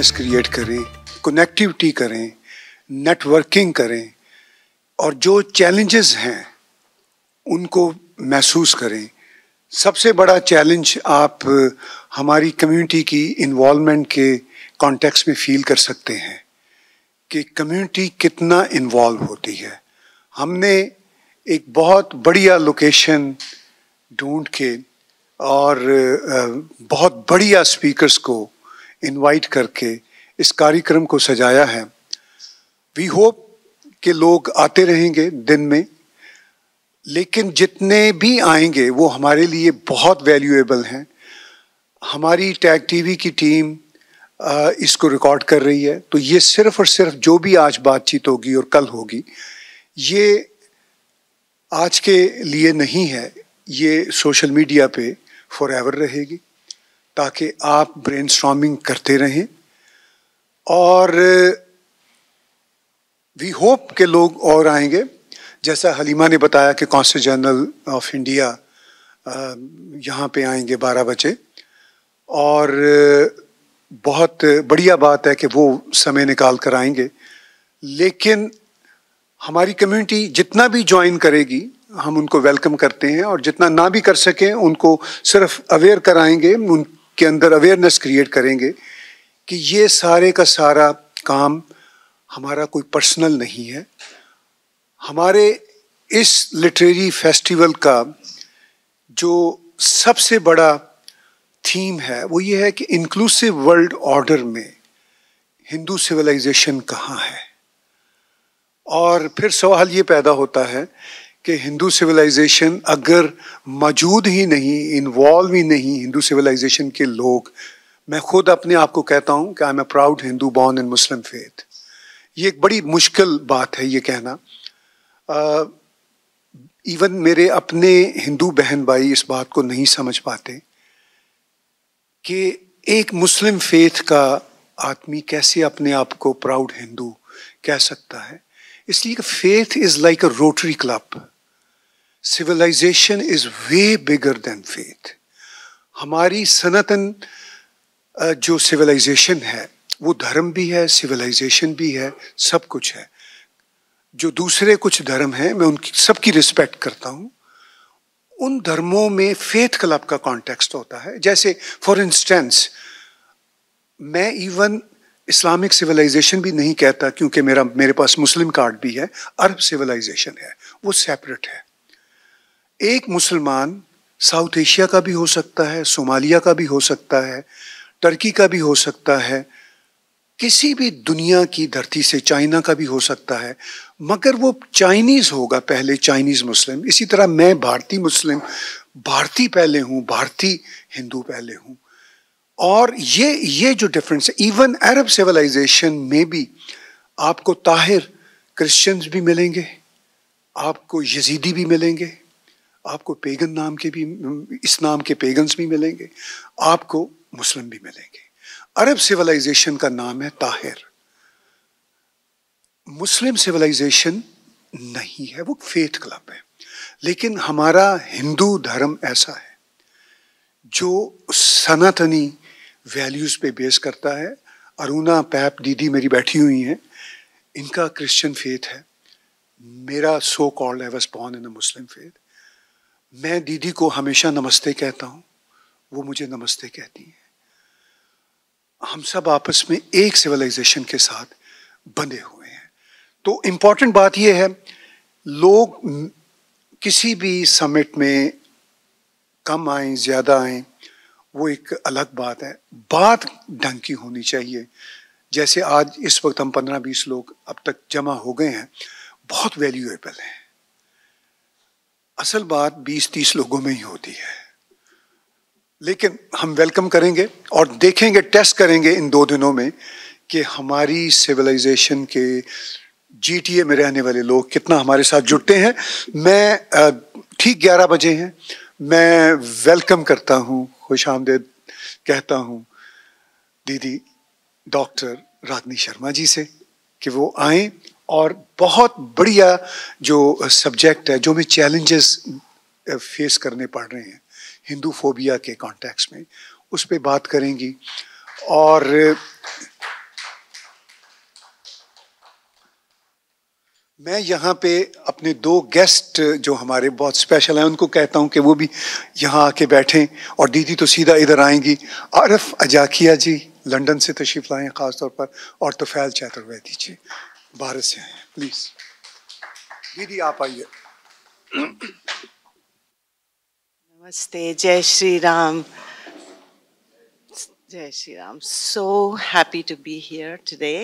Awareness create करें connectivity करें networking करें और जो चैलेंजेस हैं उनको महसूस करें सबसे बड़ा चैलेंज आप हमारी कम्युनिटी की इन्वॉलमेंट के कॉन्टेक्स्ट में फील कर सकते हैं कि कम्युनिटी कितना इन्वॉल्व होती है हमने एक बहुत बढ़िया लोकेशन ढूंढ के और बहुत बढ़िया स्पीकर्स को इनवाइट करके इस कार्यक्रम को सजाया है वी होप के लोग आते रहेंगे दिन में लेकिन जितने भी आएंगे वो हमारे लिए बहुत वैल्यूएबल हैं हमारी टैग टीवी की टीम इसको रिकॉर्ड कर रही है तो ये सिर्फ और सिर्फ जो भी आज बातचीत होगी और कल होगी ये आज के लिए नहीं है ये सोशल मीडिया पे फॉर रहेगी ताकि आप ब्रेन करते रहें और वी होप के लोग और आएंगे जैसा हलीमा ने बताया कि कौंसल जनरल ऑफ इंडिया यहाँ पे आएंगे बारह बजे और बहुत बढ़िया बात है कि वो समय निकाल कर आएंगे लेकिन हमारी कम्युनिटी जितना भी ज्वाइन करेगी हम उनको वेलकम करते हैं और जितना ना भी कर सकें उनको सिर्फ अवेयर कराएंगे उन के अंदर अवेयरनेस क्रिएट करेंगे कि ये सारे का सारा काम हमारा कोई पर्सनल नहीं है हमारे इस लिटरेरी फेस्टिवल का जो सबसे बड़ा थीम है वो ये है कि इंक्लूसिव वर्ल्ड ऑर्डर में हिंदू सिविलाइजेशन कहाँ है और फिर सवाल ये पैदा होता है कि हिंदू सिविलाइजेशन अगर मौजूद ही नहीं इन्वॉल्व ही नहीं हिंदू सिविलाइजेशन के लोग मैं खुद अपने आप को कहता हूँ कि I am a proud Hindu born in Muslim faith ये एक बड़ी मुश्किल बात है ये कहना इवन मेरे अपने हिंदू बहन भाई इस बात को नहीं समझ पाते कि एक मुस्लिम फेथ का आदमी कैसे अपने आप को प्राउड हिंदू कह सकता है इसलिए कि faith is like a Rotary Club civilization is way bigger than faith हमारी सनातन जो सिविलाइजेशन है वो धर्म भी है सिविलाइजेशन भी है सब कुछ है जो दूसरे कुछ धर्म हैं मैं उनकी सबकी रिस्पेक्ट करता हूँ उन धर्मों में फेथ क्लब का कॉन्टेक्स्ट होता है जैसे फॉर इंस्टेंस मैं इवन इस्लामिक सिविलाइजेशन भी नहीं कहता क्योंकि मेरा मेरे पास मुस्लिम कार्ड भी है अरब सिविलाइजेशन है वो सेपरेट है एक मुसलमान साउथ एशिया का भी हो सकता है सोमालिया का भी हो सकता है टर्की का भी हो सकता है किसी भी दुनिया की धरती से चाइना का भी हो सकता है मगर वो चाइनीज़ होगा पहले चाइनीज़ मुस्लिम इसी तरह मैं भारतीय मुस्लिम भारतीय पहले हूँ भारतीय हिंदू पहले हूँ और ये ये जो डिफरेंस है इवन अरब सिविलाइजेशन में भी आपको ताहिर क्रिश्चियंस भी मिलेंगे आपको यजीदी भी मिलेंगे आपको पेगन नाम के भी इस नाम के पेगन्स भी मिलेंगे आपको मुस्लिम भी मिलेंगे अरब सिविलाइजेशन का नाम है ताहिर मुस्लिम सिविलाइजेशन नहीं है वो फेथ क्लब है लेकिन हमारा हिंदू धर्म ऐसा है जो सनातनी वैल्यूज़ पे बेस करता है अरुणा पैप दीदी मेरी बैठी हुई हैं इनका क्रिश्चियन फेथ है मेरा so called I was born in a Muslim faith मैं दीदी को हमेशा नमस्ते कहता हूँ वो मुझे नमस्ते कहती हैं हम सब आपस में एक सिविलाइजेशन के साथ बंधे हुए हैं तो इम्पॉर्टेंट बात यह है लोग किसी भी समिट में कम आए ज़्यादा आएँ वो एक अलग बात है बात ढंग की होनी चाहिए जैसे आज इस वक्त हम पंद्रह बीस लोग अब तक जमा हो गए हैं बहुत वैल्यूएबल हैं असल बात बीस तीस लोगों में ही होती है लेकिन हम वेलकम करेंगे और देखेंगे टेस्ट करेंगे इन दो दिनों में कि हमारी सिविलाइजेशन के जीटीए में रहने वाले लोग कितना हमारे साथ जुड़ते हैं मैं ठीक ग्यारह बजे हैं मैं वेलकम करता हूँ खुश आमदेद कहता हूँ दीदी डॉक्टर रागनी शर्मा जी से कि वो आए और बहुत बढ़िया जो सब्जेक्ट है जो हमें चैलेंजेस फेस करने पड़ रहे हैं हिंदू फोबिया के कॉन्टेक्स्ट में उस पर बात करेंगी और मैं यहाँ पे अपने दो गेस्ट जो हमारे बहुत स्पेशल हैं उनको कहता हूँ कि वो भी यहाँ आके बैठें और दीदी तो सीधा इधर आएंगी आरफ अजाकिया जी लंदन से तशरीफ लाएँ ख़ास तौर पर और तोफ़ैल चैतुर्वेदी जी भारत से आए प्लीज़ दीदी आप आइए नमस्ते जय श्री राम जय Shri Ram so happy to be here today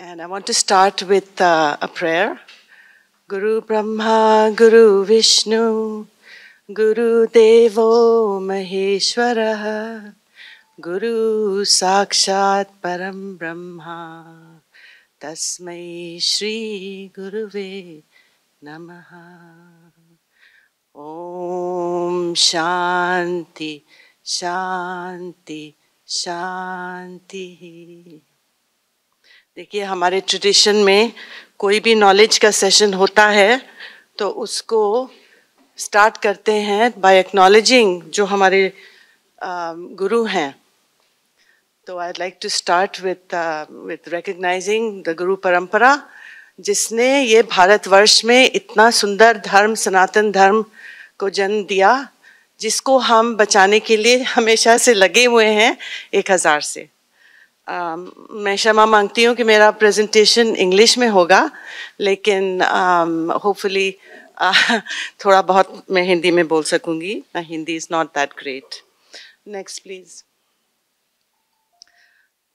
And I want to start with uh, a prayer. Guru Brahma, Guru Vishnu, Guru Devo Maheshwara, Guru Sakshat Param Brahma, Tasmai Shri Guruve Namaha. Om Shanti, Shanti, Shanti. देखिए हमारे tradition में कोई भी knowledge का session होता है तो उसको स्टार्ट करते हैं बाय एक्नॉलेजिंग जो हमारे गुरु हैं तो I like to start with with recognizing the guru parampara जिसने ये भारतवर्ष में इतना सुंदर धर्म सनातन धर्म को जन्म दिया जिसको हम बचाने के लिए हमेशा से लगे हुए हैं एक हज़ार से आ, um, मैं क्षमा मांगती हूँ कि मेरा प्रेजेंटेशन इंग्लिश में होगा लेकिन होपफुली um, uh, थोड़ा बहुत मैं हिंदी में बोल सकूँगी Hindi is not that great next please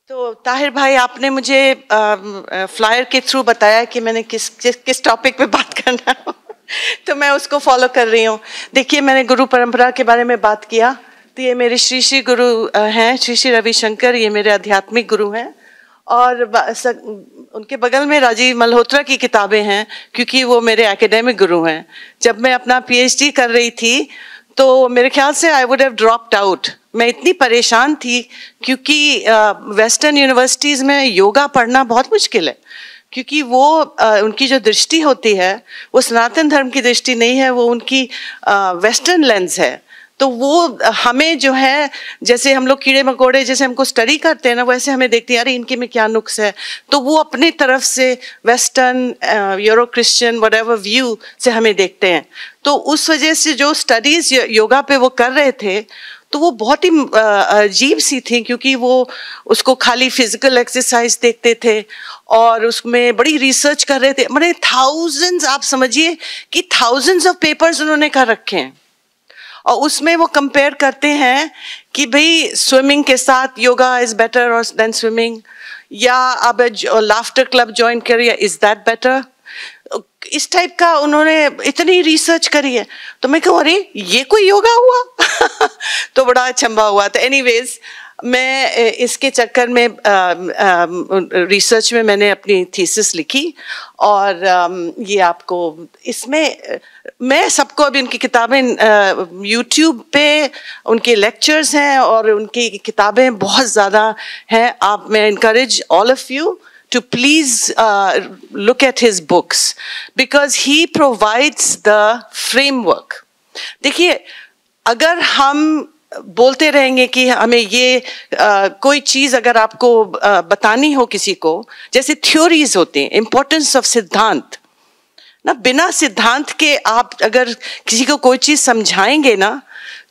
तो ताहिर भाई आपने मुझे फ्लायर um, uh, के थ्रू बताया कि मैंने किस किस, किस टॉपिक पे बात करना है तो मैं उसको फॉलो कर रही हूँ देखिए मैंने गुरु परंपरा के बारे में बात किया तो ये मेरे श्री श्री गुरु हैं श्री श्री रविशंकर ये मेरे आध्यात्मिक गुरु हैं और सक, उनके बगल में राजीव मल्होत्रा की किताबें हैं क्योंकि वो मेरे एकेडमिक गुरु हैं जब मैं अपना पीएचडी कर रही थी तो मेरे ख्याल से I would have dropped out मैं इतनी परेशान थी क्योंकि वेस्टर्न यूनिवर्सिटीज़ में योगा पढ़ना बहुत मुश्किल है क्योंकि वो आ, उनकी जो दृष्टि होती है वो सनातन धर्म की दृष्टि नहीं है वो उनकी वेस्टर्न लेंस है तो वो हमें जो है जैसे हम लोग कीड़े मकोड़े जैसे हमको स्टडी करते हैं ना वैसे हमें देखते हैं अरे इनके में क्या नुक्स है तो वो अपने तरफ से western Euro Christian world view से हमें देखते हैं तो उस वजह से जो स्टडीज योगा पे वो कर रहे थे तो वो बहुत ही uh, अजीब सी थी क्योंकि वो उसको खाली फिजिकल एक्सरसाइज देखते थे और उसमें बड़ी रिसर्च कर रहे थे मैंने थाउजेंड्स आप समझिए कि थाउजेंड्स ऑफ पेपर्स उन्होंने कर रखे हैं और उसमें वो कंपेयर करते हैं कि भाई स्विमिंग के साथ योगा इज़ बेटर और देन स्विमिंग या अब लाफ्टर क्लब ज्वाइन करिए इज़ दैट बेटर इस टाइप का उन्होंने इतनी रिसर्च करी है तो मैं कहूँ अरे ये कोई योगा तो हुआ तो बड़ा अचंबा हुआ तो एनीवेज मैं इसके चक्कर में रिसर्च में मैंने अपनी थीसिस लिखी और आ, ये आपको इसमें मैं सबको अभी उनकी किताबें यूट्यूब पे उनके लेक्चर्स हैं और उनकी किताबें बहुत ज़्यादा हैं आप मैं encourage all of you to please look at his books because he provides the framework देखिए अगर हम बोलते रहेंगे कि हमें ये आ, कोई चीज़ अगर आपको आ, बतानी हो किसी को जैसे थ्योरीज होते हैं इम्पोर्टेंस ऑफ सिद्धांत ना बिना सिद्धांत के आप अगर किसी को कोई चीज़ समझाएंगे ना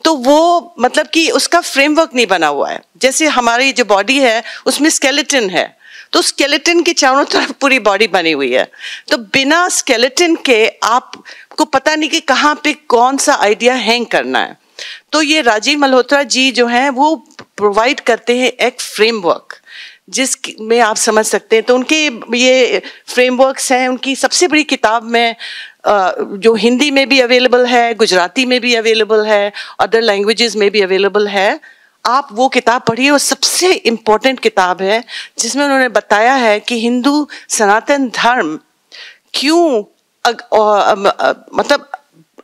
तो वो मतलब कि उसका फ्रेमवर्क नहीं बना हुआ है जैसे हमारी जो बॉडी है उसमें स्केलेटन है तो स्केलेटन के चारों तरफ पूरी बॉडी बनी हुई है तो बिना स्केलेटन के आपको पता नहीं कि कहाँ पे कौन सा आइडिया हैंग करना है तो ये राजीव मल्होत्रा जी जो हैं वो प्रोवाइड करते हैं एक फ्रेमवर्क जिस में आप समझ सकते हैं तो उनके ये फ्रेमवर्क्स हैं उनकी सबसे बड़ी किताब में जो हिंदी में भी अवेलेबल है गुजराती में भी अवेलेबल है अदर लैंग्वेजेस में भी अवेलेबल है आप वो किताब पढ़िए और सबसे इम्पोर्टेंट किताब है जिसमें उन्होंने बताया है कि हिंदू सनातन धर्म क्यों मतलब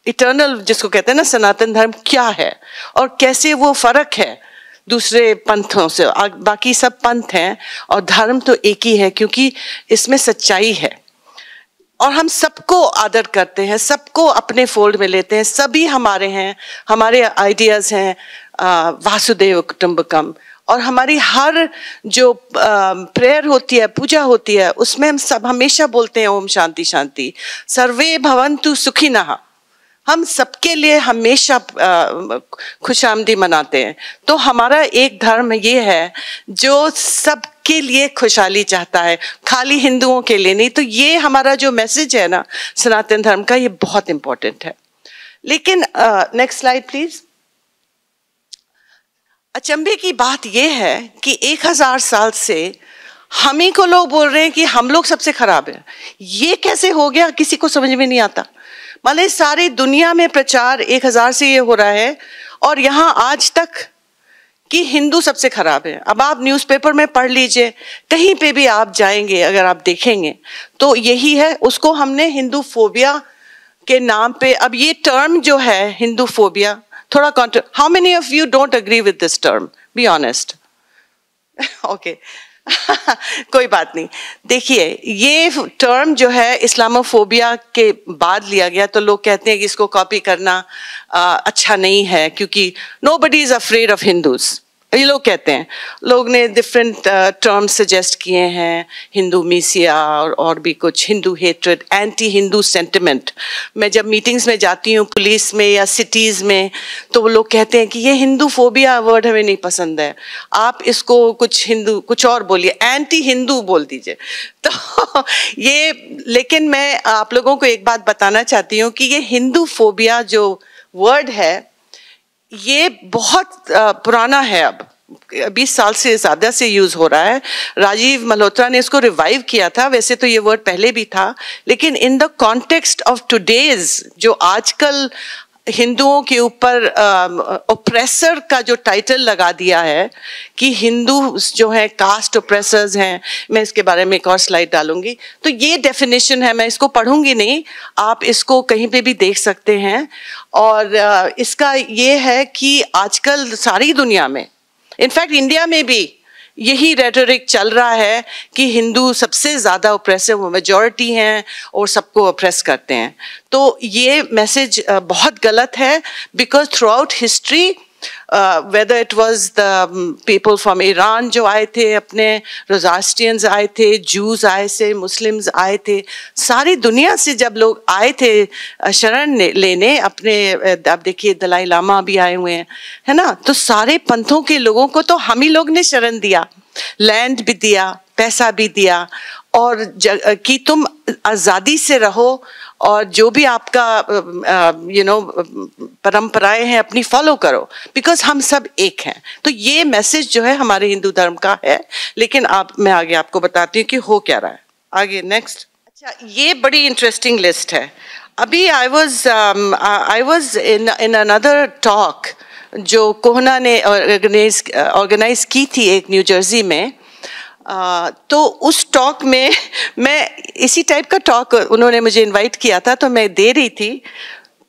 इटर्नल जिसको कहते हैं ना सनातन धर्म क्या है और कैसे वो फर्क है दूसरे पंथों से बाकी सब पंथ हैं और धर्म तो एक ही है क्योंकि इसमें सच्चाई है और हम सबको आदर करते हैं सबको अपने फोल्ड में लेते हैं सभी हमारे हैं हमारे आइडियाज़ हैं वासुदेव कुटुम्बकम और हमारी हर जो प्रेयर होती है पूजा होती है उसमें हम सब हमेशा बोलते हैं ओम शांति शांति सर्वे भवंतु सुखी नहा हम सबके लिए हमेशा खुश आमदी मनाते हैं तो हमारा एक धर्म ये है जो सबके लिए खुशहाली चाहता है खाली हिंदुओं के लिए नहीं तो ये हमारा जो मैसेज है ना सनातन धर्म का ये बहुत इम्पोर्टेंट है लेकिन नेक्स्ट स्लाइड प्लीज अचंभे की बात यह है कि एक हजार साल से हम ही को लोग बोल रहे हैं कि हम लोग सबसे खराब हैं ये कैसे हो गया किसी को समझ में नहीं आता माने सारी दुनिया में प्रचार एक हज़ार से ये हो रहा है और यहाँ आज तक कि हिंदू सबसे ख़राब है अब आप न्यूज़पेपर में पढ़ लीजिए कहीं पे भी आप जाएंगे अगर आप देखेंगे तो यही है उसको हमने हिंदू फोबिया के नाम पे अब ये टर्म जो है हिंदू फोबिया थोड़ा how many of you don't agree with this term be honest okay कोई बात नहीं देखिए ये टर्म जो है इस्लामोफोबिया के बाद लिया गया तो लोग कहते हैं कि इसको कॉपी करना आ, अच्छा नहीं है क्योंकि nobody is afraid of Hindus ये लोग कहते हैं लोग ने डिफरेंट टर्म्स सजेस्ट किए हैं हिंदू मीसिया और और भी कुछ Hindu hatred anti Hindu sentiment मैं जब मीटिंग्स में जाती हूँ पुलिस में या सिटीज़ में तो वो लोग कहते हैं कि ये हिंदू फोबिया वर्ड हमें नहीं पसंद है आप इसको कुछ हिंदू कुछ और बोलिए एंटी हिंदू बोल दीजिए तो ये लेकिन मैं आप लोगों को एक बात बताना चाहती हूँ कि ये हिंदू फोबिया जो वर्ड है ये बहुत पुराना है अब बीस साल से ज़्यादा से यूज़ हो रहा है राजीव मल्होत्रा ने इसको रिवाइव किया था वैसे तो ये वर्ड पहले भी था लेकिन in the context of today's जो आजकल हिंदुओं के ऊपर ओप्रेसर का जो टाइटल लगा दिया है कि हिंदू जो है कास्ट ओप्रेसर्स हैं मैं इसके बारे में एक और स्लाइड डालूंगी तो ये डेफिनेशन है मैं इसको पढ़ूंगी नहीं आप इसको कहीं पे भी देख सकते हैं और इसका ये है कि आजकल सारी दुनिया में इनफैक्ट इंडिया में भी यही रेटोरिक चल रहा है कि हिंदू सबसे ज़्यादा ओप्रेसिव मेजॉरिटी हैं और सबको ओप्रेस करते हैं तो ये मैसेज बहुत गलत है because throughout history whether it was the people from Iran जो आए थे अपने रोजास्टियंस आए थे जूस आए थे मुस्लिम्स आए थे सारी दुनिया से जब लोग आए थे शरण लेने अपने आप देखिए दलाई लामा भी आए हुए हैं है ना तो सारे पंथों के लोगों को तो हम ही लोग ने शरण दिया लैंड भी दिया पैसा भी दिया और की तुम आज़ादी से रहो और जो भी आपका यू नो परंपराएं हैं अपनी फॉलो करो बिकॉज हम सब एक हैं तो ये मैसेज जो है हमारे हिंदू धर्म का है लेकिन आप मैं आगे आपको बताती हूँ कि हो क्या रहा है आगे नेक्स्ट अच्छा ये बड़ी इंटरेस्टिंग लिस्ट है अभी I was I was in in another talk जो कोहना ने ऑर्गेनाइज ऑर्गेनाइज की थी एक न्यू जर्सी में तो उस टॉक में मैं इसी टाइप का टॉक उन्होंने मुझे इनवाइट किया था तो मैं दे रही थी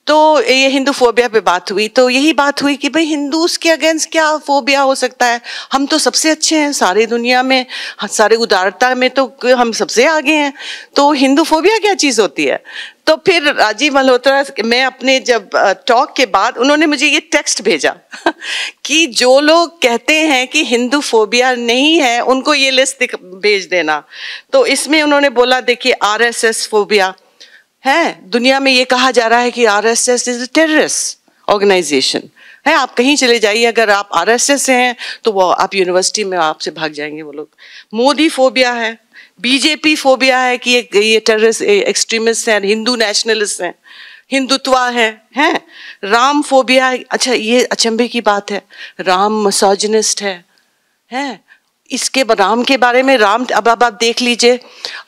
तो ये हिंदू फोबिया पे बात हुई तो यही बात हुई कि भाई हिंदू के अगेंस्ट क्या फोबिया हो सकता है हम तो सबसे अच्छे हैं सारी दुनिया में सारे उदारता में तो हम सबसे आगे हैं तो हिंदू फोबिया क्या चीज़ होती है तो फिर राजीव मल्होत्रा मैं अपने जब टॉक के बाद उन्होंने मुझे ये टेक्स्ट भेजा कि जो लोग कहते हैं कि हिंदू फोबिया नहीं है उनको ये लिस्ट भेज देना तो इसमें उन्होंने बोला देखिए आरएसएस फोबिया है दुनिया में ये कहा जा रहा है कि R S S is terrorist organization है आप कहीं चले जाइए अगर आप आर एस एस से हैं तो वो आप यूनिवर्सिटी में आपसे भाग जाएंगे वो लोग मोदी फोबिया है बीजेपी फोबिया है कि ये ये टेररिस्ट एक्सट्रीमिस्ट हैं हिंदू नेशनलिस्ट हैं हिंदुत्व है हैं राम फोबिया अच्छा ये अचंभे की बात है राम मसोजनिस्ट है हैं इसके राम के बारे में राम अब अब आप देख लीजिए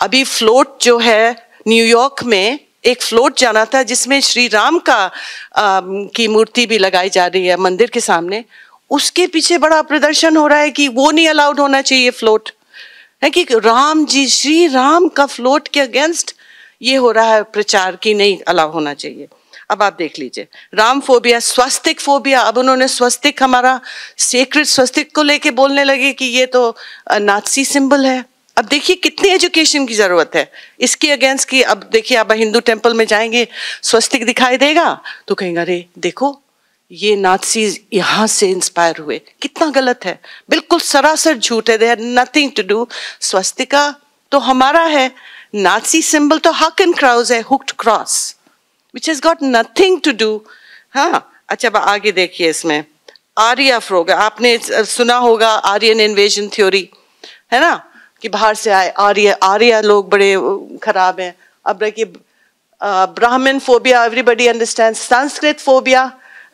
अभी फ्लोट जो है न्यूयॉर्क में एक फ्लोट जाना था जिसमें श्री राम का आ, की मूर्ति भी लगाई जा रही है मंदिर के सामने उसके पीछे बड़ा प्रदर्शन हो रहा है कि वो नहीं अलाउड होना चाहिए फ्लोट है कि राम जी श्री राम का फ्लोट के अगेंस्ट ये हो रहा है प्रचार की नहीं अलाउ होना चाहिए अब आप देख लीजिए राम फोबिया स्वस्तिक फोबिया अब उन्होंने स्वस्तिक हमारा सेक्रेट स्वस्तिक को लेके बोलने लगे कि ये तो नाथसी सिंबल है अब देखिए कितनी एजुकेशन की जरूरत है इसके अगेंस्ट की अब देखिए अब हिंदू टेम्पल में जाएंगे स्वस्तिक दिखाई देगा तो कहेंगे अरे देखो ये नाथसी यहां से इंस्पायर हुए कितना गलत है बिल्कुल सरासर झूठ है they have nothing to do swastika तो हमारा है नाथसी सिंबल तो हक एंड क्राउज है hooked cross which has got nothing to do हाँ अच्छा आगे देखिए इसमें आर्या फ्रोग आपने सुना होगा आर्यन इन्वेजन थ्योरी है ना कि बाहर से आए आर्य आर्य लोग बड़े खराब हैं अब रखिए Brahmin phobia everybody understand Sanskrit phobia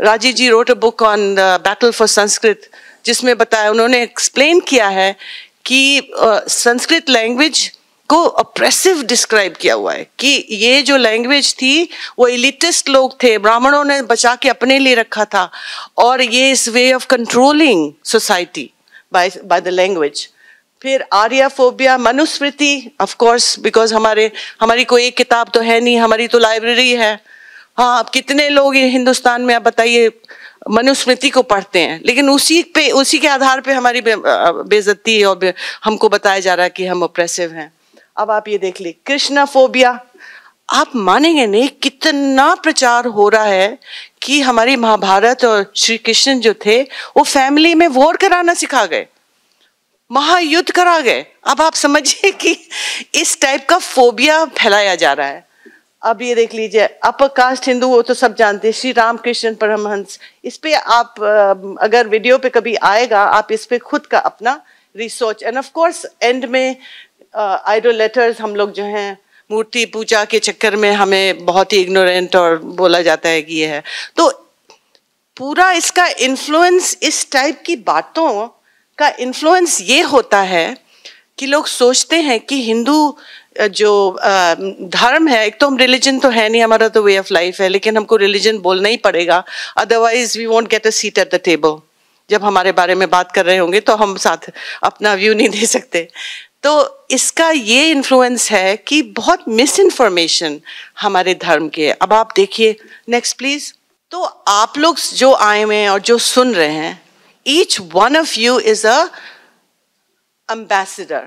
Rajiv ji wrote a book on battle for Sanskrit जिसमें बताया उन्होंने एक्सप्लेन किया है कि संस्कृत uh, लैंग्वेज को अप्रेसिव डिस्क्राइब किया हुआ है कि ये जो लैंग्वेज थी वो इलिटिस्ट लोग थे ब्राह्मणों ने बचा के अपने लिए रखा था और ये is way of controlling society by by the language फिर Aryaphobia Manusmriti of course because हमारे हमारी कोई एक किताब तो है नहीं हमारी तो लाइब्रेरी है हाँ आप कितने लोग हिंदुस्तान में आप बताइए मनुस्मृति को पढ़ते हैं लेकिन उसी पे उसी के आधार पे हमारी बेजती और बे, हमको बताया जा रहा है कि हम ओप्रेसिव हैं अब आप ये देख ली कृष्णा फोबिया आप मानेंगे नहीं कितना प्रचार हो रहा है कि हमारी महाभारत और श्री कृष्ण जो थे वो फैमिली में वोर कराना सिखा गए महायुद्ध करा गए अब आप समझिए कि इस टाइप का फोबिया फैलाया जा रहा है अब ये देख लीजिए अपर कास्ट हिंदू वो तो सब जानते हैं श्री राम कृष्ण परमहंस इस पे आप अगर वीडियो पे कभी आएगा आप इस पे खुद का अपना research and of course end में आइडो लेटर्स हम लोग जो हैं मूर्ति पूजा के चक्कर में हमें बहुत ही इग्नोरेंट और बोला जाता है कि ये है तो पूरा इसका इन्फ्लुएंस इस टाइप की बातों का इन्फ्लुएंस ये होता है कि लोग सोचते हैं कि हिंदू जो धर्म है एक तो हम रिलीजन तो है नहीं हमारा तो वे ऑफ लाइफ है लेकिन हमको रिलीजन बोलना ही पड़ेगा otherwise we won't get a seat at the table जब हमारे बारे में बात कर रहे होंगे तो हम साथ अपना व्यू नहीं दे सकते तो इसका ये इन्फ्लुएंस है कि बहुत मिस इन्फॉर्मेशन हमारे धर्म के अब आप देखिए नेक्स्ट प्लीज़ तो आप लोग जो आए हुए हैं और जो सुन रहे हैं each one of you is a ambassador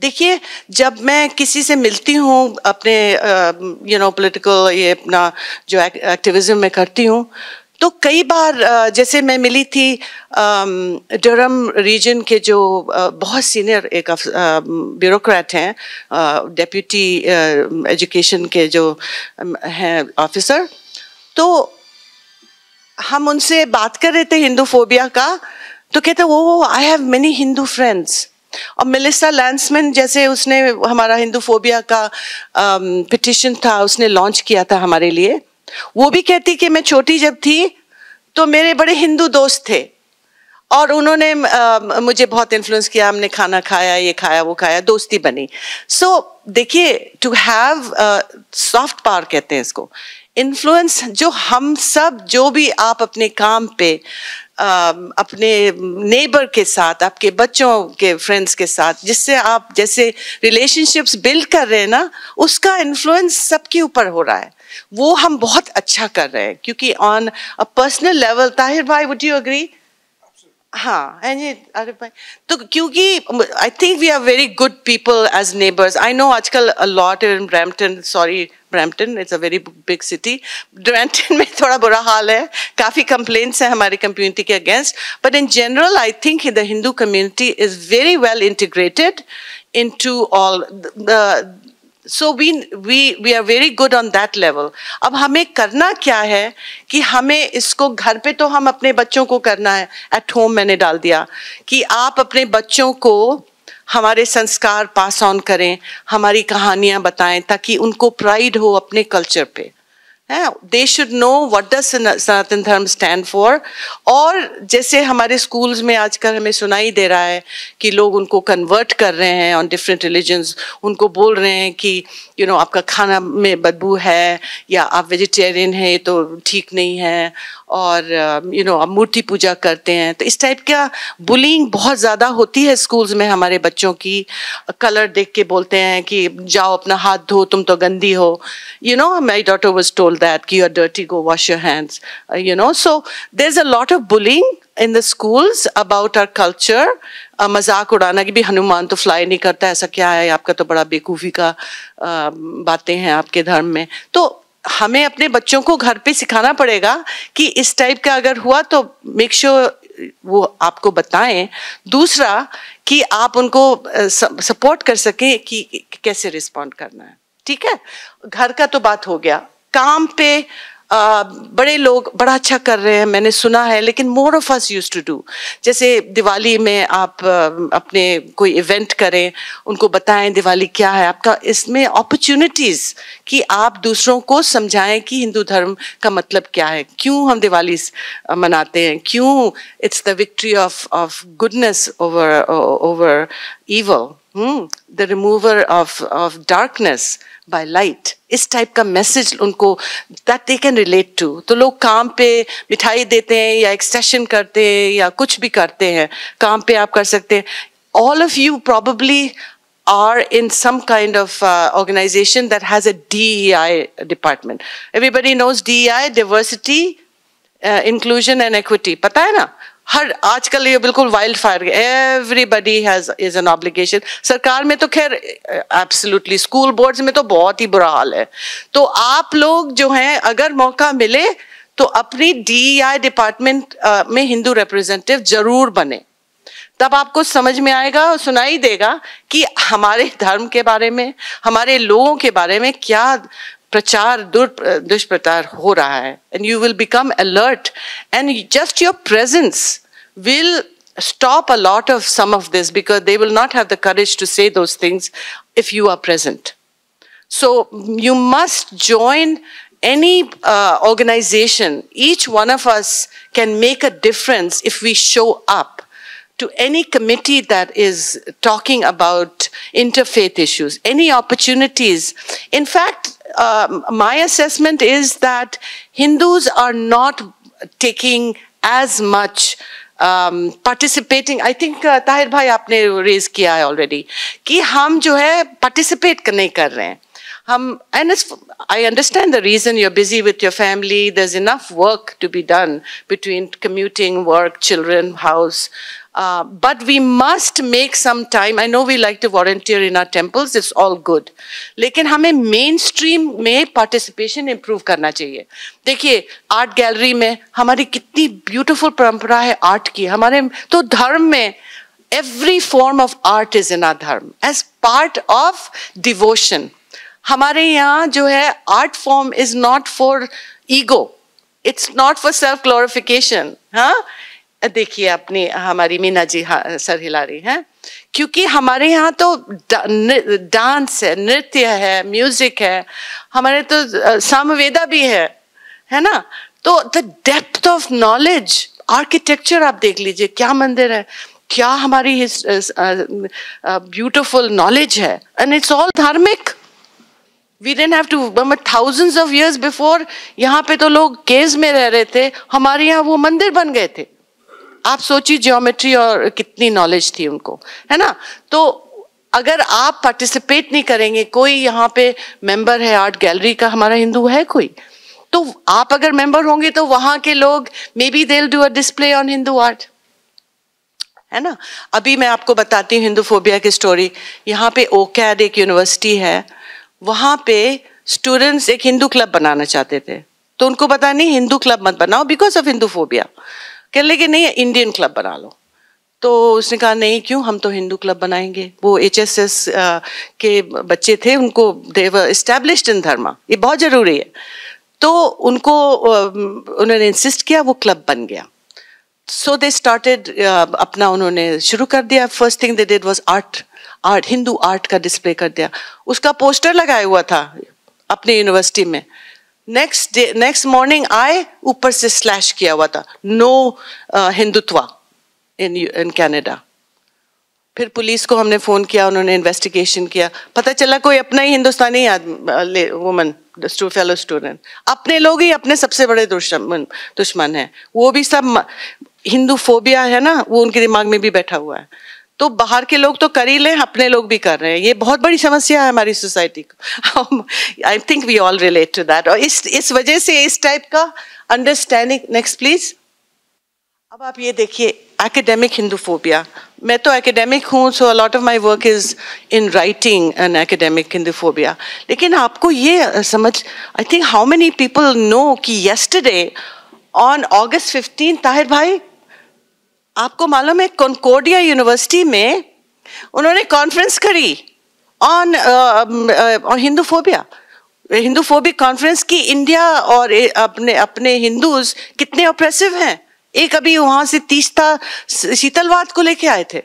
देखिए जब मैं किसी से मिलती हूँ अपने यू नो पॉलिटिकल ये अपना जो एक्टिविज्म में करती हूँ तो कई बार जैसे मैं मिली थी डरम रीजन के जो बहुत सीनियर एक ब्यूरोक्रेट हैं डेप्यूटी एजुकेशन के जो हैं ऑफिसर तो हम उनसे बात कर रहे थे हिंदू का तो कहते वो I have many Hindu friends और मिलिसा लैंसमैन जैसे उसने हमारा हिंदू फोबिया का पिटिशन um, था उसने लॉन्च किया था हमारे लिए वो भी कहती कि मैं छोटी जब थी तो मेरे बड़े हिंदू दोस्त थे और उन्होंने आ, um, मुझे बहुत इन्फ्लुएंस किया हमने खाना खाया ये खाया वो खाया दोस्ती बनी सो so, देखिए टू हैव सॉफ्ट पावर कहते हैं इसको इन्फ्लुएंस जो हम सब जो भी आप अपने काम पे Um, अपने नेबर के साथ आपके बच्चों के फ्रेंड्स के साथ जिससे आप जैसे रिलेशनशिप्स बिल्ड कर रहे हैं ना उसका इन्फ्लुएंस सबके ऊपर हो रहा है वो हम बहुत अच्छा कर रहे हैं क्योंकि on a personal level Tahir भाई वुड यू अग्री हाँ एंड अरे भाई तो क्योंकि I think we are very good people as neighbours I know आजकल lot in Brampton sorry Brampton it's a very big city Brampton में थोड़ा बुरा हाल है काफ़ी कंप्लेंट्स हैं हमारी कम्युनिटी के against but in general I think the Hindu community is very well integrated into all so we we we are very good on that level अब हमें करना क्या है कि हमें इसको घर पे तो हम अपने बच्चों को करना है एट होम मैंने डाल दिया कि आप अपने बच्चों को हमारे संस्कार पास ऑन करें हमारी कहानियां बताएं ताकि उनको प्राइड हो अपने कल्चर पे they should know what does Sanatan Dharma stand for और जैसे हमारे स्कूल्स में आजकल हमें सुनाई दे रहा है कि लोग उनको कन्वर्ट कर रहे हैं ऑन डिफरेंट रिलीजन्स उनको बोल रहे हैं कि यू you नो know, आपका खाना में बदबू है या आप वेजिटेरियन है तो ठीक नहीं है और यू um, नो मूर्ति पूजा करते हैं तो इस टाइप का बुलिंग बहुत ज़्यादा होती है स्कूल्स में हमारे बच्चों की कलर देख के बोलते हैं कि जाओ अपना हाथ धो तुम तो गंदी हो you know my daughter was told that कि you are dirty go wash your hands you know so there is a lot of bullying in the schools about our culture मजाक उड़ाना कि भी हनुमान तो फ्लाई नहीं करता ऐसा क्या है आपका तो बड़ा बेकूफ़ी का uh, बातें हैं आपके धर्म में तो हमें अपने बच्चों को घर पे सिखाना पड़ेगा कि इस टाइप का अगर हुआ तो मेक श्योर sure वो आपको बताएं दूसरा कि आप उनको सपोर्ट कर सकें कि कैसे रिस्पॉन्ड करना है ठीक है घर का तो बात हो गया काम पे बड़े लोग बड़ा अच्छा कर रहे हैं मैंने सुना है लेकिन more of us used to do जैसे दिवाली में आप अपने कोई इवेंट करें उनको बताएं दिवाली क्या है आपका इसमें अपॉर्चुनिटीज़ कि आप दूसरों को समझाएं कि हिंदू धर्म का मतलब क्या है क्यों हम दिवाली मनाते हैं क्यों it's the victory of of goodness over over evil, the remover of of darkness by light इस टाइप का मैसेज उनको that they can relate to तो लोग काम पे मिठाई देते हैं या एक्सटेशन करते हैं या कुछ भी करते हैं काम पे आप कर सकते हैं all of you probably are in some kind of organization that has a D I department everybody knows D I diversity inclusion and equity पता है ना हर आजकल ये बिल्कुल wild fire everybody has is an obligation सरकार में तो खैर एब्सोल्युटली स्कूल बोर्ड्स में तो बहुत ही बुरा हाल है तो आप लोग जो हैं अगर मौका मिले तो अपनी डीआई डिपार्टमेंट e में हिंदू रिप्रेजेंटेटिव जरूर बने तब आपको समझ में आएगा और सुनाई देगा कि हमारे धर्म के बारे में हमारे लोगों के बारे में क्या प्रचार दुष्प्रचार हो रहा है and you will become alert and just your presence will stop a lot of some of this because they will not have the courage to say those things if you are present. So you must join any uh, organization. Each one of us can make a difference if we show up to any committee that is talking about interfaith issues, any opportunities. In fact, um, my assessment is that Hindus are not taking as much participating I think Tahir भाई आपने raise किया है already कि हम जो है participate नहीं कर रहे हैं हम and I understand the reason you are busy with your family there is enough work to be done between commuting work children house Uh, but we must make some time. I know we like to volunteer in our temples, it's all good. लेकिन हमें mainstream में participation improve करना चाहिए देखिए art gallery में हमारी कितनी beautiful परंपरा है आर्ट की हमारे तो धर्म में every form of art is in our dharma as part of devotion हमारे यहाँ जो है art form is not for ego it's not for self glorification हाँ देखिए अपनी हमारी मीना जी हाँ, सर हिला रही हैं क्योंकि हमारे यहाँ तो डांस है नृत्य है म्यूजिक है हमारे तो सामवेदा भी है है ना तो the depth of knowledge architecture आप देख लीजिए क्या मंदिर है क्या हमारी ब्यूटिफुल नॉलेज है and it's all dharmik we didn't have two thousands of years before यहाँ पे तो लोग केज में रह रहे थे हमारे यहाँ वो मंदिर बन गए थे आप सोचिए ज्योमेट्री और कितनी नॉलेज थी उनको है ना तो अगर आप पार्टिसिपेट नहीं करेंगे कोई यहाँ पे मेंबर है आर्ट गैलरी का हमारा हिंदू है कोई तो आप अगर मेंबर होंगे तो वहां के लोग maybe they do a display on Hindu art है ना अभी मैं आपको बताती हूँ हिंदू फोबिया की स्टोरी यहाँ पे ओकैड एक यूनिवर्सिटी है वहां पे स्टूडेंट्स एक हिंदू क्लब बनाना चाहते थे तो उनको पता नहीं हिंदू क्लब मत बनाओ बिकॉज ऑफ हिंदू फोबिया कह लगे नहीं इंडियन क्लब बना लो तो उसने कहा नहीं क्यों हम तो हिंदू क्लब बनाएंगे वो एच एस एस के बच्चे थे उनको देवर इस्टेब्लिश्ड इन धर्मा ये बहुत ज़रूरी है तो उनको उन्होंने इंसिस्ट किया वो क्लब बन गया सो दे स्टार्टेड अपना उन्होंने शुरू कर दिया first thing they did was art art Hindu art का डिस्प्ले कर दिया उसका पोस्टर लगाया हुआ था अपनी यूनिवर्सिटी में नेक्स्ट डे नेक्स्ट मॉर्निंग आए ऊपर से स्लैश किया हुआ था no uh, Hindutva in in Canada फिर पुलिस को हमने फ़ोन किया उन्होंने इन्वेस्टिगेशन किया पता चला कोई अपना ही हिंदुस्तानी आदमी वुमन फेलो स्टूडेंट अपने लोग ही अपने सबसे बड़े दुश्मन दुश्मन हैं वो भी सब हिंदू फोबिया है ना वो उनके दिमाग में भी बैठा हुआ है तो बाहर के लोग तो कर ही लें अपने लोग भी कर रहे हैं ये बहुत बड़ी समस्या है हमारी सोसाइटी को I think we all relate to that और इस इस वजह से इस टाइप का अंडरस्टैंडिंग नेक्स्ट प्लीज अब आप ये देखिए एकेडेमिक हिंदूफोबिया मैं तो एकेडेमिक हूँ so a lot of my work is in writing an academic Hinduphobia लेकिन आपको ये समझ I think how many people know कि yesterday on August fifteen Tahir भाई आपको मालूम है कॉन्कोडिया यूनिवर्सिटी में उन्होंने कॉन्फ्रेंस करी on Hindu phobia Hindu phobic conference की इंडिया और अपने अपने हिंदूज कितने ऑप्रेसिव हैं एक अभी वहां से तीसता शीतलवाद को लेके आए थे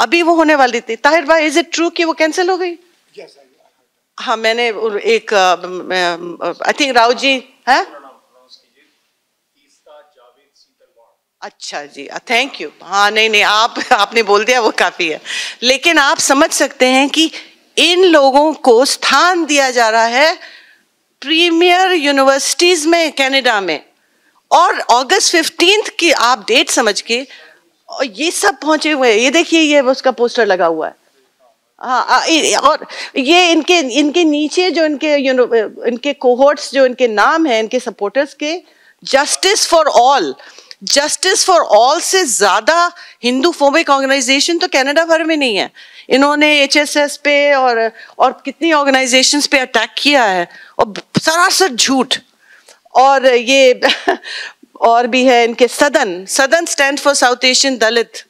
अभी वो होने वाली थी ताहिर भाई इज इट ट्रू कि वो कैंसिल हो गई yes, हाँ मैंने एक आई थिंक राव जी है अच्छा जी थैंक यू हाँ नहीं नहीं आप आपने बोल दिया वो काफ़ी है लेकिन आप समझ सकते हैं कि इन लोगों को स्थान दिया जा रहा है प्रीमियर यूनिवर्सिटीज़ में कनाडा में और अगस्त फिफ्टीन की आप डेट समझ के और ये सब पहुंचे हुए हैं ये देखिए ये उसका पोस्टर लगा हुआ है हाँ और ये इनके इनके नीचे जो इनके यू नो इनके कोहोर्ट्स जो इनके नाम है इनके सपोर्टर्स के justice for all justice for all से ज्यादा हिंदू फोबिक ऑर्गेनाइजेशन तो कनाडा भर में नहीं है इन्होंने एचएसएस पे और और कितनी ऑर्गेनाइजेशन पे अटैक किया है और सरासर झूठ और ये और भी है इनके सदन सदन stand for South Asian Dalit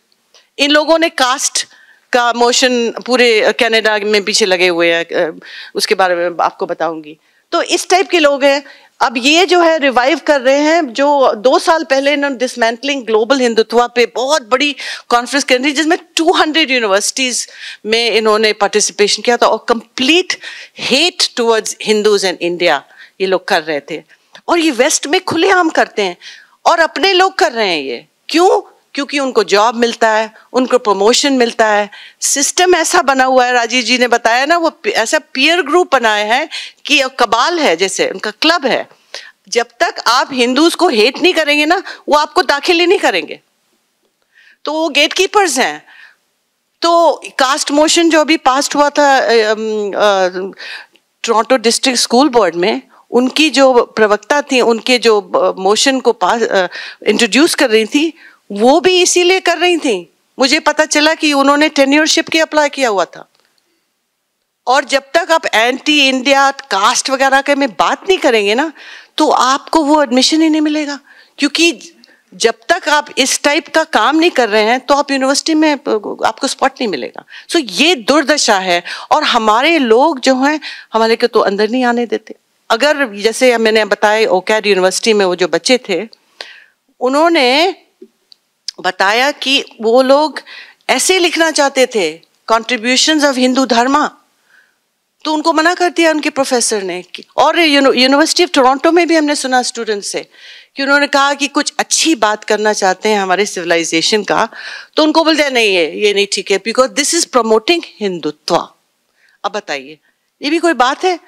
इन लोगों ने कास्ट का मोशन पूरे कनाडा में पीछे लगे हुए हैं उसके बारे में आपको बताऊंगी तो इस टाइप के लोग हैं अब ये जो है रिवाइव कर रहे हैं जो दो साल पहले इन्होंने डिसमेंटलिंग ग्लोबल हिंदुत्वा पे बहुत बड़ी कॉन्फ्रेंस कर रही जिसमें 200 यूनिवर्सिटीज में इन्होंने पार्टिसिपेशन किया था और complete hate towards Hindus and India ये लोग कर रहे थे और ये वेस्ट में खुलेआम करते हैं और अपने लोग कर रहे हैं ये क्यों क्योंकि उनको जॉब मिलता है उनको प्रमोशन मिलता है सिस्टम ऐसा बना हुआ है राजीव जी ने बताया ना वो ऐसा पीयर ग्रुप बनाया है कि कबाल है जैसे उनका क्लब है जब तक आप हिंदूज को हेट नहीं करेंगे ना वो आपको दाखिल ही नहीं करेंगे तो वो गेट कीपर्स हैं तो कास्ट मोशन जो अभी पास हुआ था टोरंटो डिस्ट्रिक्ट स्कूल बोर्ड में उनकी जो प्रवक्ता थी उनके जो मोशन को पास इंट्रोड्यूस कर रही थी वो भी इसीलिए कर रही थी मुझे पता चला कि उन्होंने टेन्योरशिप की अप्लाई किया हुआ था और जब तक आप एंटी इंडिया कास्ट वगैरह के में बात नहीं करेंगे ना तो आपको वो एडमिशन ही नहीं मिलेगा क्योंकि जब तक आप इस टाइप का काम नहीं कर रहे हैं तो आप यूनिवर्सिटी में आपको स्पॉट नहीं मिलेगा सो so, ये दुर्दशा है और हमारे लोग जो हैं हमारे को तो अंदर नहीं आने देते अगर जैसे मैंने बताया ओकैड यूनिवर्सिटी में वो जो बच्चे थे उन्होंने बताया कि वो लोग ऐसे लिखना चाहते थे कॉन्ट्रीब्यूशन ऑफ हिंदू धर्मा तो उनको मना कर दिया उनके प्रोफेसर ने और यूनिवर्सिटी ऑफ टोरंटो में भी हमने सुना स्टूडेंट से कि उन्होंने कहा कि कुछ अच्छी बात करना चाहते हैं हमारे सिविलाइजेशन का तो उनको बोलते नहीं है ये नहीं ठीक है because this is promoting Hindutva अब बताइए ये भी कोई बात है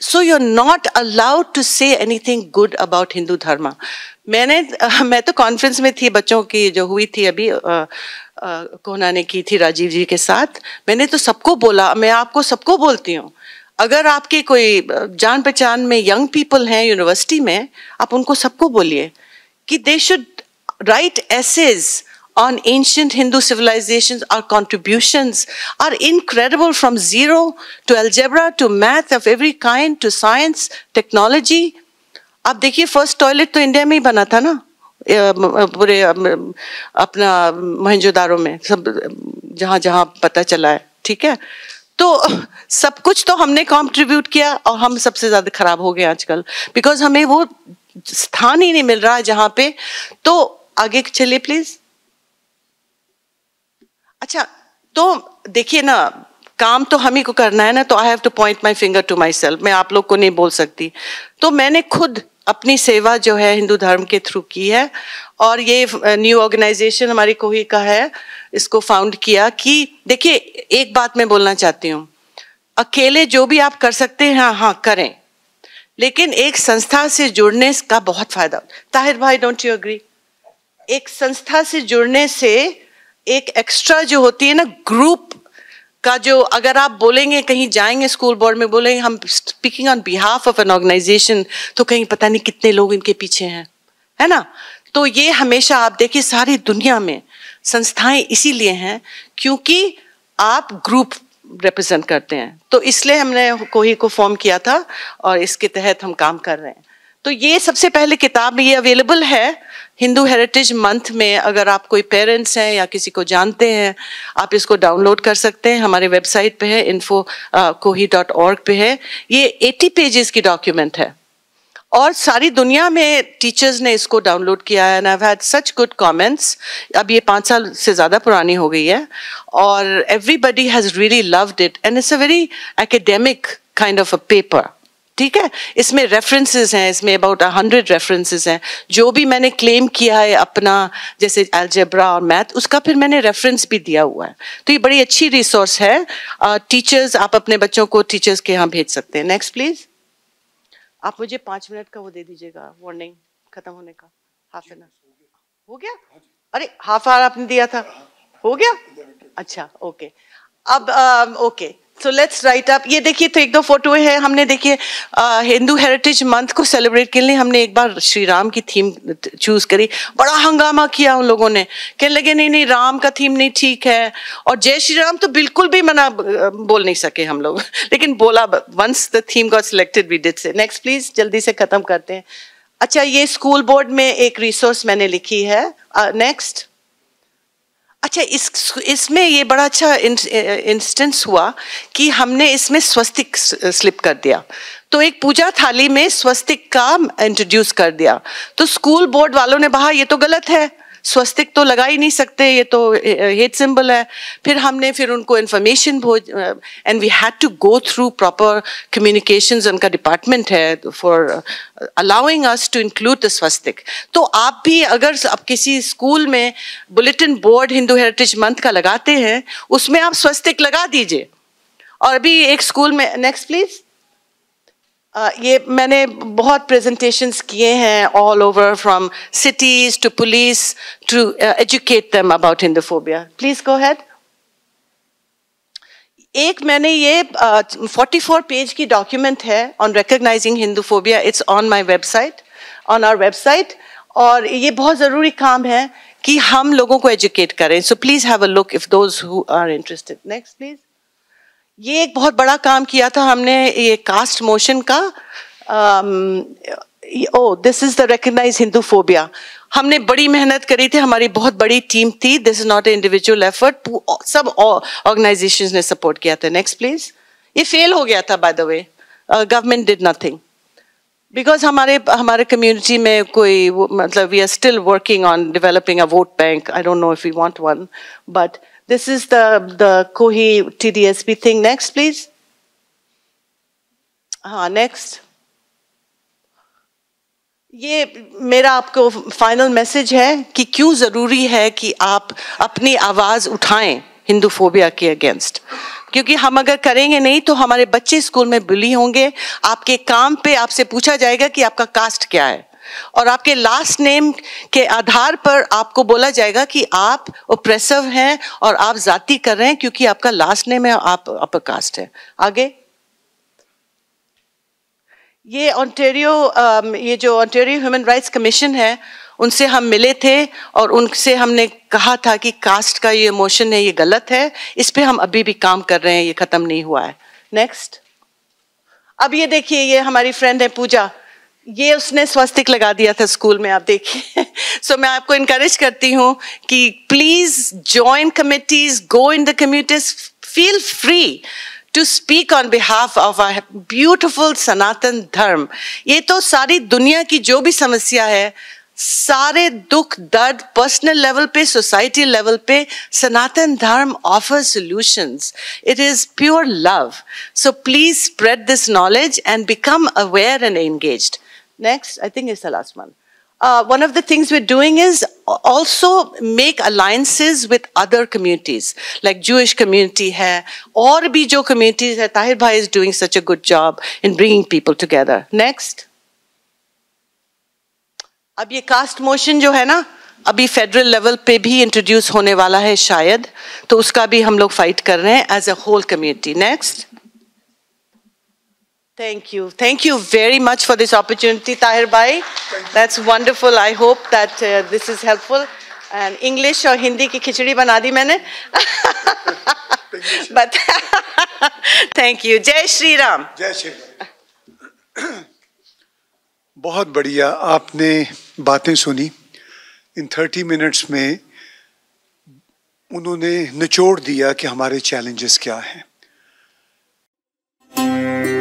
so you are not allowed to say anything good about Hindu dharma मैंने मैं तो कॉन्फ्रेंस में थी बच्चों की जो हुई थी अभी कोना कोहना ने की थी राजीव जी के साथ मैंने तो सबको बोला मैं आपको सबको बोलती हूँ अगर आपके कोई जान पहचान में यंग पीपल हैं यूनिवर्सिटी में आप उनको सबको बोलिए कि they should write essays on ancient Hindu civilizations, our contributions are incredible from zero to algebra, to math of every kind, to science, technology. आप देखिए फर्स्ट टॉयलेट तो इंडिया में ही बना था ना पूरे अपना महेंजोदारों में सब जहाँ जहाँ पता चला है ठीक है तो सब कुछ तो हमने कॉन्ट्रीब्यूट किया और हम सबसे ज़्यादा खराब हो गए आजकल बिकॉज हमें वो स्थान ही नहीं मिल रहा है जहाँ पे तो आगे चलिए प्लीज़ अच्छा तो देखिए ना काम तो हम ही को करना है ना तो I have to point my finger to myself मैं आप लोग को नहीं बोल सकती तो मैंने खुद अपनी सेवा जो है हिंदू धर्म के थ्रू की है और ये न्यू ऑर्गेनाइजेशन हमारी कोही का है इसको फाउंड किया कि देखिए एक बात मैं बोलना चाहती हूँ अकेले जो भी आप कर सकते हैं हाँ हाँ करें लेकिन एक संस्था से जुड़ने का बहुत फायदा ताहिर भाई डोंट यू अग्री एक संस्था से जुड़ने से एक एक्स्ट्रा जो होती है ना ग्रुप का जो अगर आप बोलेंगे कहीं जाएंगे स्कूल बोर्ड में बोलेंगे हम speaking on behalf of an organisation तो कहीं पता नहीं कितने लोग इनके पीछे हैं है ना तो ये हमेशा आप देखिए सारी दुनिया में संस्थाएं इसीलिए हैं क्योंकि आप ग्रुप रिप्रेजेंट करते हैं तो इसलिए हमने कोही को फॉर्म किया था और इसके तहत हम काम कर रहे हैं तो ये सबसे पहले किताब ये अवेलेबल है हिंदू हेरिटेज मंथ में अगर आप कोई पेरेंट्स हैं या किसी को जानते हैं आप इसको डाउनलोड कर सकते हैं हमारे वेबसाइट पे है इन्फो कोही डॉट ऑर्ग पे है ये 80 पेजेस की डॉक्यूमेंट है और सारी दुनिया में टीचर्स ने इसको डाउनलोड किया है and I had such good comments अब ये पाँच साल से ज़्यादा पुरानी हो गई है और everybody has really loved it and it's a very academic kind of a paper ठीक है इसमें रेफरेंसेस हैं इसमें अबाउट हंड्रेड रेफरेंसेस हैं जो भी मैंने क्लेम किया है अपना जैसे एल्जेब्रा और मैथ उसका फिर मैंने रेफरेंस भी दिया हुआ है तो ये बड़ी अच्छी रिसोर्स है टीचर्स uh, आप अपने बच्चों को टीचर्स के यहाँ भेज सकते हैं नेक्स्ट प्लीज आप मुझे पाँच मिनट का वो दे दीजिएगा वार्निंग खत्म होने का हाफ एन हो गया अरे हाफ आवर आपने दिया था हो गया अच्छा ओके अब okay um, so let's write up ये देखिए तो एक दो फोटो है हमने देखिए हिंदू हेरिटेज मंथ को सेलिब्रेट के लिए हमने एक बार श्री राम की थीम चूज करी बड़ा हंगामा किया उन लोगों ने कहने लगे नहीं नहीं राम का थीम नहीं ठीक है और जय श्री राम तो बिल्कुल भी मना बोल नहीं सके हम लोग लेकिन बोला वंस द थीम का सिलेक्टेड वी डिड से नेक्स्ट प्लीज जल्दी से खत्म करते हैं अच्छा ये स्कूल बोर्ड में एक रिसोर्स मैंने लिखी है नेक्स्ट uh, अच्छा इस इसमें ये बड़ा अच्छा इंस्टेंस हुआ कि हमने इसमें स्वस्तिक स्लिप कर दिया तो एक पूजा थाली में स्वस्तिक का इंट्रोड्यूस कर दिया तो स्कूल बोर्ड वालों ने कहा ये तो गलत है स्वस्तिक तो लगा ही नहीं सकते ये तो हेट सिंबल है फिर हमने फिर उनको इन्फॉर्मेशन भोज and we had to go through proper communications उनका डिपार्टमेंट है for allowing us to include the swastika तो आप भी अगर आप किसी स्कूल में bulletin board Hindu heritage month का लगाते हैं उसमें आप स्वस्तिक लगा दीजिए और अभी एक स्कूल में नेक्स्ट प्लीज़ Uh, ये मैंने बहुत प्रेजेंटेशंस किए हैं all over from cities to police to educate them about Hinduphobia please go ahead एक मैंने ये uh, 44 पेज की डॉक्यूमेंट है on recognising Hinduphobia it's on my website on our website और ये बहुत ज़रूरी काम है कि हम लोगों को एजुकेट करें so please have a look if those who are interested next please ये एक बहुत बड़ा काम किया था हमने ये कास्ट मोशन का oh this is the recognise Hinduphobia हमने बड़ी मेहनत करी थी हमारी बहुत बड़ी टीम थी this is not a individual effort सब ऑर्गेनाइजेशन ने सपोर्ट किया था नेक्स्ट प्लीज ये फेल हो गया था by the way government did nothing because हमारे हमारे कम्युनिटी में कोई मतलब we are still working on developing a vote bank I don't know if you want one but This is the, the Kohi TDSB thing. Next, please. हाँ next ये मेरा आपको final message है कि क्यों ज़रूरी है कि आप अपनी आवाज़ उठाएं हिंदू फोबिया के अगेंस्ट क्योंकि हम अगर करेंगे नहीं तो हमारे बच्चे स्कूल में बुली होंगे आपके काम पे आपसे पूछा जाएगा कि आपका कास्ट क्या है और आपके लास्ट नेम के आधार पर आपको बोला जाएगा कि आप ओप्रेसिव हैं और आप जाति कर रहे हैं क्योंकि आपका लास्ट नेम है आप अपर कास्ट है आगे ये ऑन्टेरियो um, ये जो ऑन्टेरियो ह्यूमन राइट्स कमीशन है उनसे हम मिले थे और उनसे हमने कहा था कि कास्ट का ये मोशन है ये गलत है इस पर हम अभी भी काम कर रहे हैं ये ख़त्म नहीं हुआ है नेक्स्ट अब ये देखिए ये हमारी फ्रेंड है पूजा ये उसने स्वस्तिक लगा दिया था स्कूल में आप देखिए सो so, मैं आपको इनकरेज करती हूँ कि please join committees go in the communities feel free to speak on behalf of our beautiful Sanatan Dharma ये तो सारी दुनिया की जो भी समस्या है सारे दुख दर्द पर्सनल लेवल पे सोसाइटी लेवल पे Sanatan Dharma offer solutions it is pure love so please spread this knowledge and become aware and engaged Next, I think it's the last one. Uh, one of the things we're doing is also make alliances with other communities, like Jewish community hai, or Bijo communities hai. Tahir Bhai is doing such a good job in bringing people together. Next. अब ये caste motion जो है ना अभी federal level पे भी introduce होने वाला है शायद तो उसका भी हम लोग fight कर रहे हैं as a whole community. Next. Thank you. Thank you very much for this opportunity, Tahir Bhai. That's wonderful. I hope that uh, this is helpful. And English or Hindi ki khichdi बना दी मैंने but thank you जय श्री राम जय श्री राम बहुत बढ़िया आपने बातें सुनी in thirty minutes में उन्होंने निचोड़ दिया कि हमारे चैलेंजेस क्या हैं